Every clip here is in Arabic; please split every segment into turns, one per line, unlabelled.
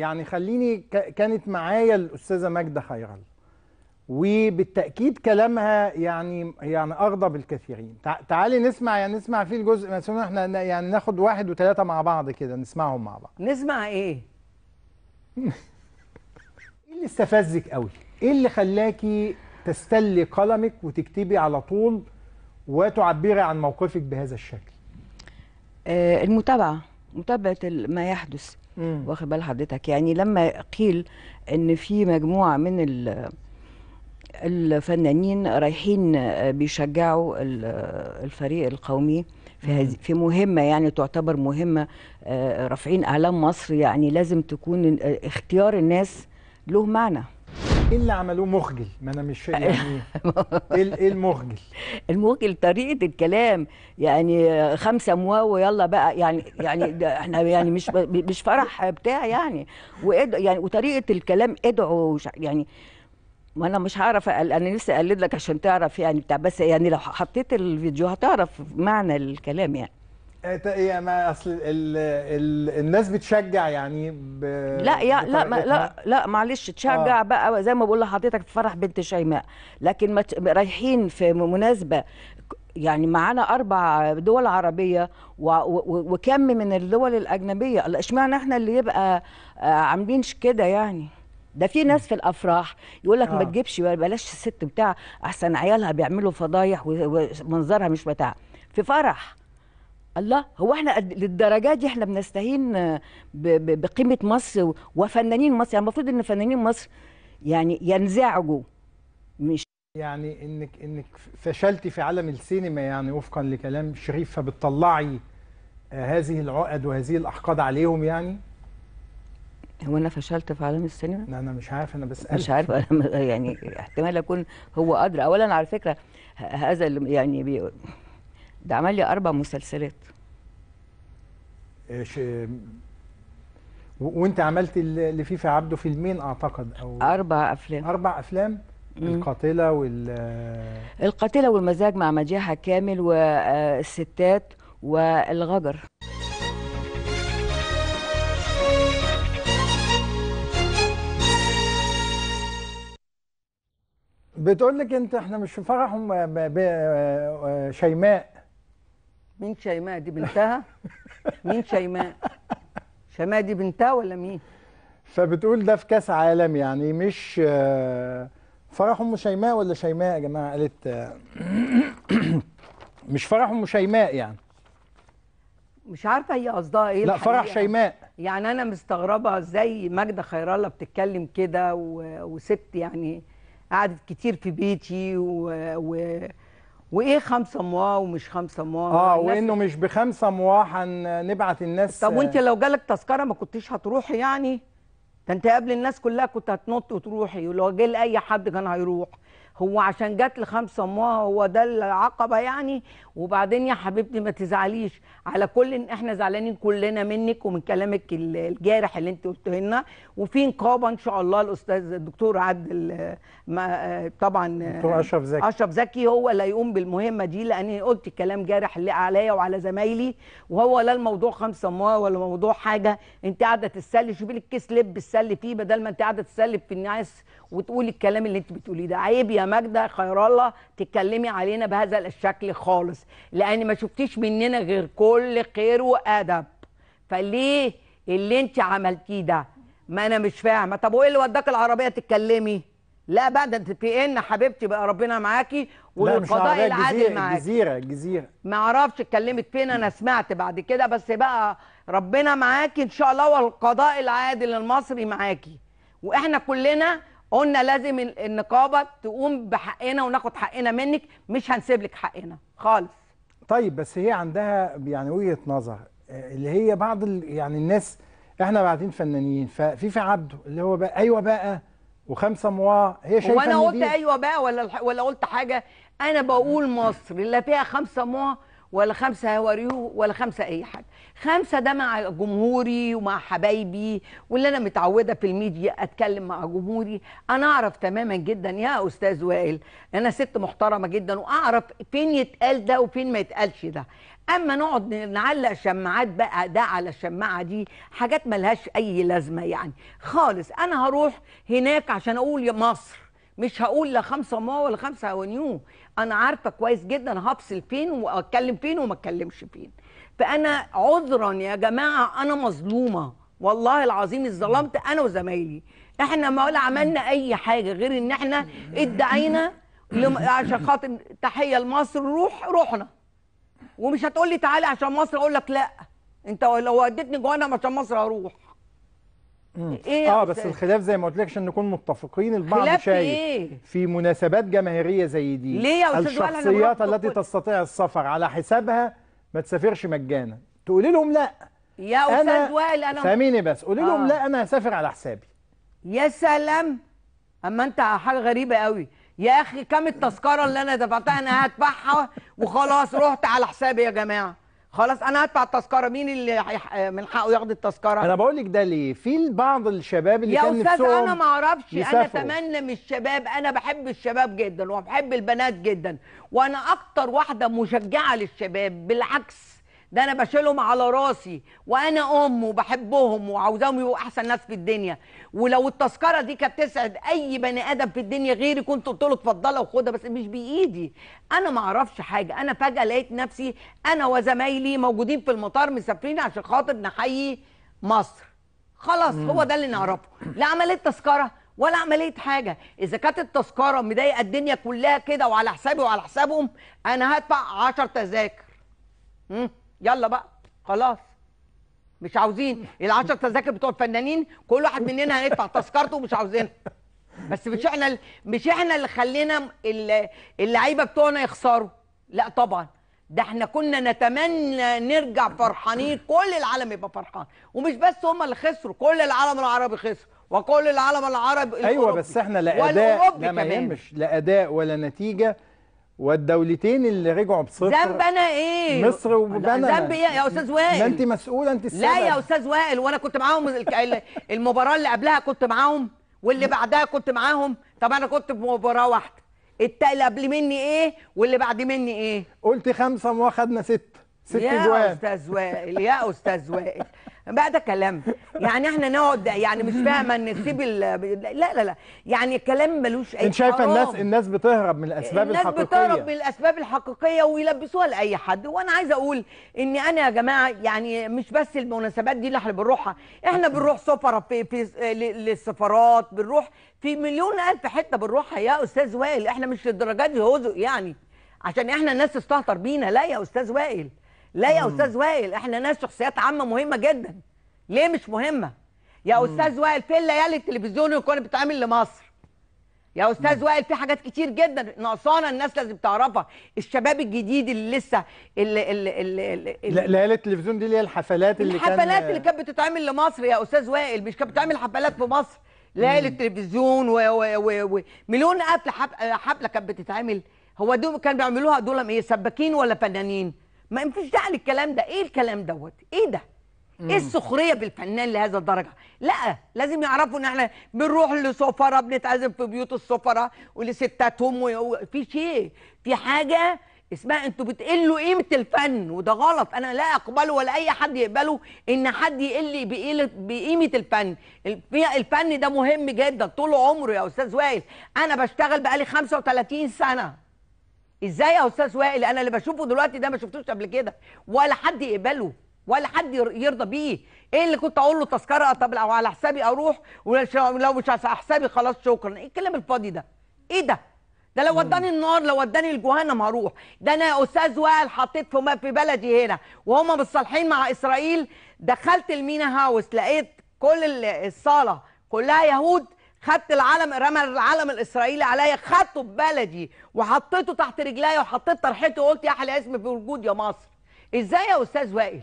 يعني خليني كانت معايا الاستاذه ماجده خيرل وبالتاكيد كلامها يعني يعني اغضب الكثيرين تعالي نسمع يعني نسمع فيه الجزء مثلا احنا يعني ناخد واحد وثلاثه مع بعض كده نسمعهم مع بعض نسمع ايه ايه اللي استفزك قوي ايه اللي خلاكي تستلي قلمك وتكتبي على طول وتعبري عن موقفك بهذا الشكل آه، المتابعه
متابعه ما يحدث
واخد بال حضرتك
يعني لما قيل ان في مجموعه من ال الفنانين رايحين بيشجعوا الفريق القومي في في مهمه يعني تعتبر مهمه آه، رافعين اعلام مصر يعني لازم تكون آه، اختيار الناس له معنى
ايه اللي عملوه مخجل ما انا مش فاهم يعني
ايه, إيه, إيه المخجل المخجل طريقه الكلام يعني خمسه مواو يلا بقى يعني يعني احنا يعني مش مش فرح بتاع يعني يعني وطريقه الكلام ادعو يعني ما انا مش هعرف انا نفسي اقلد لك عشان تعرف يعني بتاع بس يعني لو حطيت الفيديو هتعرف معنى الكلام يعني
يعني ما اصل ال ال الناس بتشجع يعني ب... لا يا لا ما لا
لا معلش تشجع آه. بقى زي ما بقول لحضرتك في فرح بنت شيماء لكن ما رايحين في مناسبه يعني معانا اربع دول عربيه وكم من الدول الاجنبيه اشمعنى احنا اللي يبقى آه، عاملين كده يعني ده في ناس في الافراح يقول لك آه. ما تجيبش بلاش الست بتاع احسن عيالها بيعملوا فضايح ومنظرها مش بتاع في فرح الله هو احنا للدرجه دي احنا بنستهين آه، بقيمه مصر
وفنانين مصر يعني المفروض ان فنانين مصر يعني ينزعجوا مش يعني انك انك فشلتي في عالم السينما يعني وفقا لكلام شريف فبتطلعي آه، هذه العقد وهذه الاحقاد عليهم يعني هو انا فشلت في عالم السينما؟ لا انا مش عارف انا بسال مش عارف يعني احتمال اكون
هو ادرى اولا على فكره هذا يعني بي ده عمل لي اربع مسلسلات
ايش وانت عملت لفيفا عبده فيلمين اعتقد او اربع افلام اربع افلام القاتله وال القاتله
والمزاج مع مجاحه كامل والستات آه، والغجر
بتقول لك انت احنا مش في فرح آه، آه، شيماء مين شيماء دي بنتها مين شيماء شيماء دي بنتها ولا مين فبتقول ده في كاس عالم يعني مش آه، فرح ام شيماء ولا شيماء يا جماعه قالت آه، مش فرح ام شيماء يعني
مش عارفه هي قصدها ايه لا فرح شيماء يعني انا مستغربه ازاي ماجده خير الله بتتكلم كده وست يعني قعدت كتير في بيتي و, و... وايه خمسة مواه ومش خمسة مواه اه وانه مش بخمسة مواه هنبعت الناس طب وانت لو جالك تذكره ما كنتيش هتروحي يعني ده انت قبل الناس كلها كنت هتنط وتروحي ولو جه لاي حد كان هيروح هو عشان جات لخمسه امها هو ده العقبه يعني وبعدين يا حبيبتي ما تزعليش على كل إن احنا زعلانين كلنا منك ومن كلامك الجارح اللي انت قلته لنا وفي نقابه ان شاء الله الاستاذ الدكتور عادل طبعا دكتور اشرف زكي اشرف زكي هو اللي هيقوم بالمهمه دي لاني قلت كلام جارح عليا وعلى زمايلي وهو لا الموضوع خمسه امها ولا موضوع حاجه انت قاعده تتسلي شوفي لك كيس لب تسلي فيه بدل ما انت قاعده تتسلي في الناس وتقولي الكلام اللي انت بتقوليه ده عيب يا ماجده خير الله تتكلمي علينا بهذا الشكل خالص لان ما شفتيش مننا غير كل خير وادب فليه اللي انت عملتيه ده ما انا مش فاهمه طب وايه اللي وداك العربيه تتكلمي لا بقى ده ان حبيبتي بقى ربنا معاكي والقضاء العادل معاكي
الجزيره الجزيره
ما اعرفش اتكلمت فين انا سمعت بعد كده بس بقى ربنا معاكي ان شاء الله والقضاء العادل المصري معاكي واحنا كلنا قلنا لازم النقابه تقوم بحقنا وناخد حقنا منك مش هنسيب لك حقنا
خالص طيب بس هي عندها يعني وجهه نظر آه، اللي هي بعض يعني الناس احنا بعدين فنانين في عبده اللي هو بقى ايوه بقى وخمسه موا هي شايفه وانا قلت ايوه
بقى ولا ولا قلت حاجه انا بقول مصر اللي فيها خمسه موا ولا خمسة هوريه ولا خمسة أي حاجة خمسة ده مع جمهوري ومع حبايبي واللي أنا متعودة في الميديا أتكلم مع جمهوري أنا أعرف تماما جدا يا أستاذ وائل أنا ست محترمة جدا وأعرف فين يتقال ده وفين ما يتقالش ده اما نقعد نعلق شماعات بقى ده على الشماعه دي حاجات ملهاش اي لازمه يعني خالص انا هروح هناك عشان اقول يا مصر مش هقول لا خمسه ما ولا خمسه ونيو انا عارفه كويس جدا هفصل فين واتكلم فين وما اتكلمش فين فانا عذرا يا جماعه انا مظلومه والله العظيم اتظلمت انا وزمايلي احنا ما ولا عملنا اي حاجه غير ان احنا ادعينا عشان خاطر تحيه لمصر روح روحنا ومش هتقولي تعالي عشان مصر اقول لك لا انت لو وديتني جوانا عشان مصر هروح
ايه اه بس الخلاف زي ما قلت لك عشان نكون متفقين البعض شايف إيه؟ في مناسبات جماهيريه زي دي ليه يا استاذ الشخصيات التي تستطيع السفر على حسابها ما تسافرش مجانا تقولي لهم لا
يا استاذ وائل انا فهميني
بس قولي لهم آه. لا انا هسافر على
حسابي يا سلام اما انت حاجه غريبه قوي يا اخي كام التذكره اللي انا دفعتها انا هدفعها وخلاص رحت على حسابي يا جماعه خلاص انا هدفع التذكره مين اللي آه، من حقه ياخد التذكره انا
بقول لك ده ليه في بعض الشباب اللي كان نفسهم يا استاذ انا ما اعرفش انا اتمنى
من الشباب انا بحب الشباب جدا وبحب البنات جدا وانا اكتر واحده مشجعه للشباب بالعكس ده انا بشيلهم على راسي وانا ام وبحبهم وعاوزاهم يبقوا احسن ناس في الدنيا ولو التذكره دي كانت تسعد اي بني ادم في الدنيا غيري كنت قلت له اتفضلها وخدها بس مش بايدي انا ما اعرفش حاجه انا فجاه لقيت نفسي انا وزمايلي موجودين في المطار مسافرين عشان خاطر نحيي مصر خلاص هو ده اللي نعرفه لا عمليه تذكره ولا عمليه حاجه اذا كانت التذكره مضايقه الدنيا كلها كده وعلى حسابي وعلى حسابهم انا هدفع 10 تذاكر يلا بقى خلاص مش عاوزين ال10 تذاكر بتوع الفنانين كل واحد مننا هيدفع تذكرته ومش عاوزينها بس مش احنا مش احنا اللي خلينا اللعيبه بتوعنا يخسروا لا طبعا ده احنا كنا نتمنى نرجع فرحانين كل العالم يبقى فرحان ومش بس هم اللي خسروا كل العالم العربي خسر وكل العالم العربي ايوه بس احنا لا اداء لا ما يهمش
لا اداء ولا نتيجه والدولتين اللي رجعوا بصفر ذنب انا ايه؟ مصر وبنا ذنب ايه يا استاذ وائل؟ ما انت مسؤوله انت السبب لا يا
استاذ وائل وانا كنت معاهم المباراه اللي قبلها كنت معاهم واللي بعدها كنت معاهم طب انا كنت في مباراه واحده التقل قبل مني ايه واللي بعد مني ايه؟ قلت خمسه واخدنا سته ست جوان يا استاذ وائل يا استاذ وائل بعد ده كلام يعني احنا نقعد يعني مش فاهمه ان نسيب لا لا لا يعني كلام ملوش اي انت شايفه الناس الناس
بتهرب من الاسباب الناس الحقيقيه الناس بتهرب من
الاسباب الحقيقيه ويلبسوها لاي حد وانا عايزه اقول ان انا يا جماعه يعني مش بس المناسبات دي اللي احنا بنروحها احنا بنروح سفر في, في للسفارات بنروح في مليون الف حته بنروحها يا استاذ وائل احنا مش للدرجات دي هوزق يعني عشان احنا الناس تستهتر بينا لا يا استاذ وائل لا يا استاذ وائل احنا ناس شخصيات عامه مهمه جدا ليه مش مهمه يا استاذ وائل في الليالي التلفزيون اللي كانت بتعمل لمصر يا استاذ وائل في حاجات كتير جدا ناقصانا الناس لازم تعرفها الشباب الجديد اللي لسه اللي اللي اللي
التلفزيون دي اللي هي الحفلات اللي الحفلات كان اللي كانت
بتتعمل لمصر يا استاذ وائل مش كانت بتعمل حفلات في مصر ليالي التلفزيون ومليون قتل حفله كانت بتتعمل هو دول كانوا بيعملوها دول ايه سباكين ولا فنانين ما فيش داعي للكلام ده ايه الكلام دوت ايه ده ايه السخريه بالفنان لهذا الدرجه لا لازم يعرفوا ان احنا بنروح لسفراء بنتعزم في بيوت السفراء ولستاتهم في شيء في حاجه اسمها انتوا بتقلوا قيمه الفن وده غلط انا لا اقبله ولا اي حد يقبله ان حد يقل بقيمه الفن الفن ده مهم جدا طول عمره يا استاذ وائل انا بشتغل بقالي 35 سنه ازاي يا استاذ وائل انا اللي بشوفه دلوقتي ده ما شفتوش قبل كده ولا حد يقبله ولا حد يرضى بيه ايه اللي كنت اقول له تذكره طب لو على حسابي اروح ولو مش على حسابي خلاص شكرا ايه الكلام الفاضي ده ايه ده ده لو وداني النار لو وداني الجهنم هروح ده انا يا استاذ وائل حطيت في في بلدي هنا وهم متصالحين مع اسرائيل دخلت المينا هاوس لقيت كل الصاله كلها يهود خدت العلم رمى العلم الاسرائيلي عليا خدته ببلدي وحطيته تحت رجليا وحطيت طرحته وقلت يا احلى اسم في وجود يا مصر ازاي يا استاذ وائل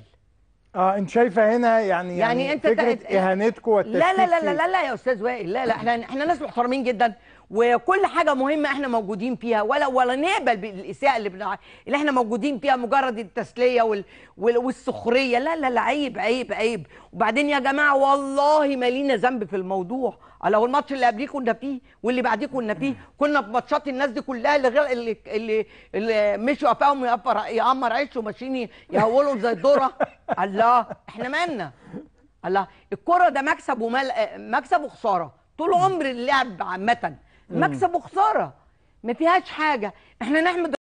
اه انت شايفه هنا يعني يعني, يعني انت فكره اهانتكم لا لا لا لا,
لا يا استاذ وائل لا لا احنا احنا ناس محترمين جدا وكل حاجه مهمه احنا موجودين فيها ولا ولا نقبل بالاساءه اللي بنع... اللي احنا موجودين فيها مجرد التسليه وال... وال... والسخريه لا لا لا عيب عيب عيب وبعدين يا جماعه والله ما لينا ذنب في الموضوع على هو الماتش اللي قبليه كنا فيه واللي بعديه كنا فيه كنا في ماتشات الناس دي كلها اللي غير اللي اللي, اللي مشوا قفاهم يقمر عيش وماشيين يهولوا زي الذره الله احنا مالنا الله الكره ده مكسب ومال مكسب وخساره طول عمر اللعب عامه مكسب وخساره ما فيهاش حاجه احنا نحمد